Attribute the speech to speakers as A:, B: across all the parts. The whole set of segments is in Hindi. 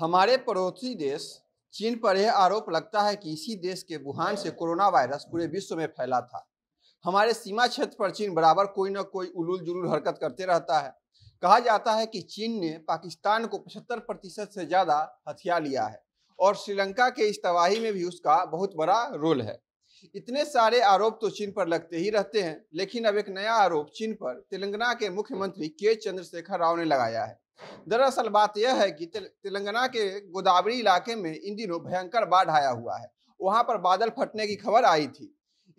A: हमारे पड़ोसी देश चीन पर यह आरोप लगता है कि इसी देश के वुहान से कोरोना वायरस पूरे विश्व में फैला था हमारे सीमा क्षेत्र पर चीन बराबर कोई ना कोई उलूल जुलूल हरकत करते रहता है कहा जाता है कि चीन ने पाकिस्तान को पचहत्तर प्रतिशत से ज़्यादा हथियार लिया है और श्रीलंका के इस तबाही में भी उसका बहुत बड़ा रोल है इतने सारे आरोप तो चीन पर लगते ही रहते हैं लेकिन अब एक नया आरोप चीन पर तेलंगाना के मुख्यमंत्री के चंद्रशेखर राव ने लगाया है दरअसल बात यह है कि तेलंगाना के गोदावरी इलाके में इन दिनों भयंकर बाढ़ आया हुआ है वहां पर बादल फटने की खबर आई थी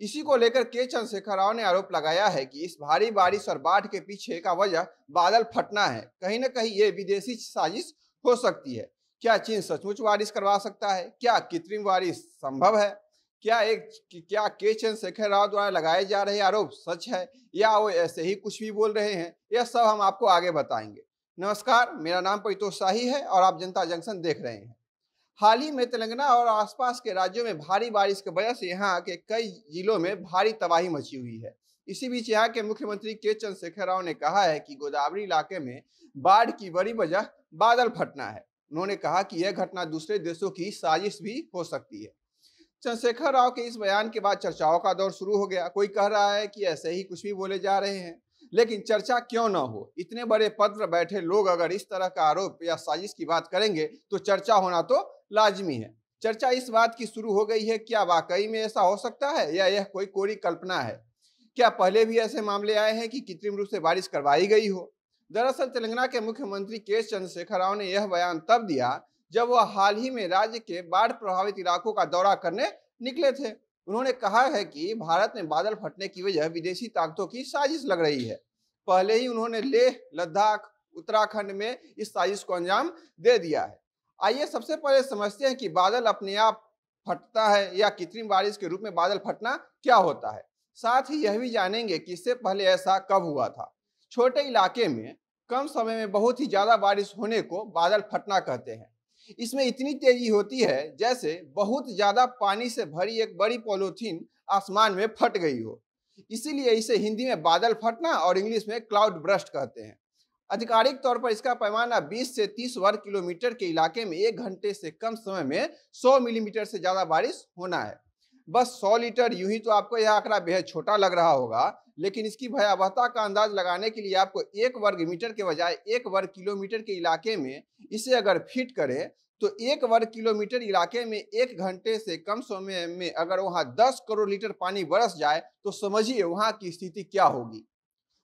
A: इसी को लेकर के चंद्रशेखर राव ने आरोप लगाया है कि इस भारी बारिश और बाढ़ के पीछे का वजह बादल फटना है कहीं ना कहीं ये विदेशी साजिश हो सकती है क्या चीन सचमुच बारिश करवा सकता है क्या कृत्रिम बारिश संभव है क्या एक क्या के चंद्रशेखर राव द्वारा लगाए जा रहे आरोप सच है या वो ऐसे ही कुछ भी बोल रहे हैं यह सब हम आपको आगे बताएंगे नमस्कार मेरा नाम परितोष शाही है और आप जनता जंक्शन देख रहे हैं हाल ही में तेलंगाना और आसपास के राज्यों में भारी बारिश की वजह से यहाँ के कई जिलों में भारी तबाही मची हुई है इसी बीच यहाँ के मुख्यमंत्री के चंद्रशेखर राव ने कहा है कि गोदावरी इलाके में बाढ़ की बड़ी वजह बादल फटना है उन्होंने कहा कि यह घटना दूसरे देशों की साजिश भी हो सकती है चंद्रशेखर राव के इस बयान के बाद चर्चाओं का दौर शुरू हो गया कोई कह रहा है कि ऐसे ही कुछ भी बोले जा रहे हैं लेकिन चर्चा क्यों ना हो इतने बड़े पद पर बैठे लोग अगर इस तरह का आरोप या साजिश की बात करेंगे तो चर्चा होना तो लाजमी है चर्चा इस बात की शुरू हो गई है क्या वाकई में ऐसा हो सकता है या यह कोई कोरी कल्पना है क्या पहले भी ऐसे मामले आए हैं कि कृत्रिम रूप से बारिश करवाई गई हो दरअसल तेलंगाना के मुख्यमंत्री के चंद्रशेखर राव ने यह बयान तब दिया जब वह हाल ही में राज्य के बाढ़ प्रभावित इलाकों का दौरा करने निकले थे उन्होंने कहा है कि भारत में बादल फटने की वजह विदेशी ताकतों की साजिश लग रही है पहले ही उन्होंने लेह लद्दाख उत्तराखंड में इस साजिश को अंजाम दे दिया है आइए सबसे पहले समझते हैं कि बादल अपने आप फटता है या कृत्रिम बारिश के रूप में बादल फटना क्या होता है साथ ही यह भी जानेंगे कि इससे पहले ऐसा कब हुआ था छोटे इलाके में कम समय में बहुत ही ज्यादा बारिश होने को बादल फटना कहते हैं इसमें इतनी तेजी होती है जैसे बहुत ज्यादा पानी से भरी एक बड़ी पॉलोथीन आसमान में फट गई हो इसीलिए इसे हिंदी में बादल फटना और इंग्लिश में क्लाउड ब्रस्ट कहते हैं आधिकारिक तौर पर इसका पैमाना 20 से 30 वर्ग किलोमीटर के इलाके में एक घंटे से कम समय में 100 मिलीमीटर से ज़्यादा बारिश होना है बस सौ लीटर यूं ही तो आपको यह आंकड़ा बेहद छोटा लग रहा होगा लेकिन इसकी भयावहता का अंदाज लगाने के लिए आपको एक वर्ग मीटर के बजाय एक वर्ग किलोमीटर के इलाके में इसे अगर फिट करें तो एक वर्ग किलोमीटर इलाके में एक घंटे से कम समय में अगर वहां दस करोड़ लीटर पानी बरस जाए तो समझिए वहां की स्थिति क्या होगी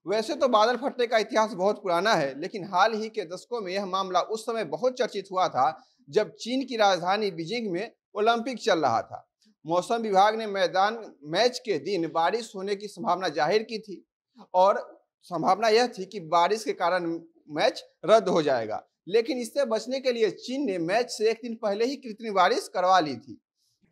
A: वैसे तो बादल फटने का इतिहास बहुत पुराना है लेकिन हाल ही के दशकों में यह मामला उस समय बहुत चर्चित हुआ था जब चीन की राजधानी बीजिंग में ओलंपिक चल रहा था मौसम विभाग ने मैदान मैच के दिन बारिश होने की संभावना जाहिर की थी और संभावना यह थी कि बारिश के कारण मैच रद्द हो जाएगा लेकिन इससे बचने के लिए चीन ने मैच से एक दिन पहले ही कृत्रिम बारिश करवा ली थी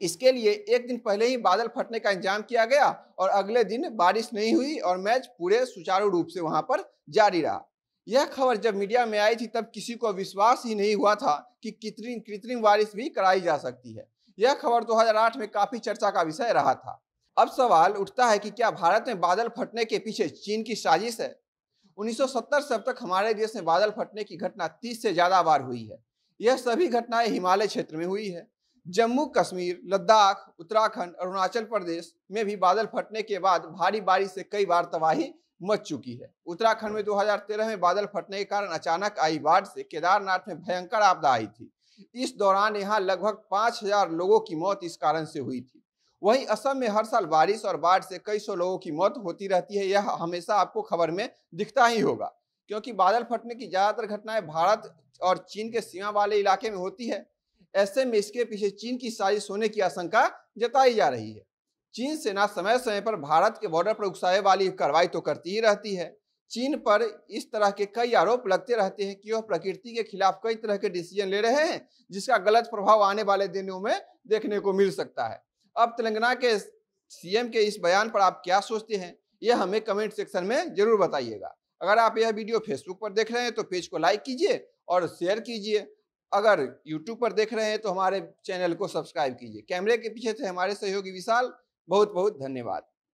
A: इसके लिए एक दिन पहले ही बादल फटने का इंतजाम किया गया और अगले दिन बारिश नहीं हुई और मैच पूरे सुचारू रूप से वहां पर जारी रहा यह खबर जब मीडिया में आई थी तब किसी को विश्वास ही नहीं हुआ था कि कृत्रिम कृत्रिम बारिश भी कराई जा सकती है यह खबर 2008 में काफी चर्चा का विषय रहा था अब सवाल उठता है कि क्या भारत में बादल फटने के पीछे चीन की साजिश है 1970 से अब तक हमारे देश में बादल फटने की घटना 30 से ज्यादा बार हुई है यह सभी घटनाएं हिमालय क्षेत्र में हुई है जम्मू कश्मीर लद्दाख उत्तराखंड अरुणाचल प्रदेश में भी बादल फटने के बाद भारी बारिश से कई बार तबाही मच चुकी है उत्तराखंड में 2013 में बादल फटने के कारण अचानक आई बाढ़ से केदारनाथ में भयंकर आपदा आई थी इस दौरान यहाँ लगभग पाँच हजार लोगों की मौत इस कारण से हुई थी वहीं असम में हर साल बारिश और बाढ़ से कई सौ लोगों की मौत होती रहती है यह हमेशा आपको खबर में दिखता ही होगा क्योंकि बादल फटने की ज़्यादातर घटनाएं भारत और चीन के सीमा वाले इलाके में होती है ऐसे में इसके पीछे चीन की साजिश होने की आशंका जताई जा रही है चीन सेना समय समय पर भारत के बॉर्डर पर उकसाए वाली कार्रवाई तो करती ही रहती है चीन पर इस तरह के कई आरोप लगते रहते हैं कि वह प्रकृति के खिलाफ कई तरह के डिसीजन ले रहे हैं जिसका गलत प्रभाव आने वाले दिनों में देखने को मिल सकता है अब तेलंगाना के सीएम के इस बयान पर आप क्या सोचते हैं यह हमें कमेंट सेक्शन में जरूर बताइएगा अगर आप यह वीडियो फेसबुक पर देख रहे हैं तो पेज को लाइक कीजिए और शेयर कीजिए अगर यूट्यूब पर देख रहे हैं तो हमारे चैनल को सब्सक्राइब कीजिए कैमरे के पीछे से हमारे सहयोगी विशाल बहुत बहुत धन्यवाद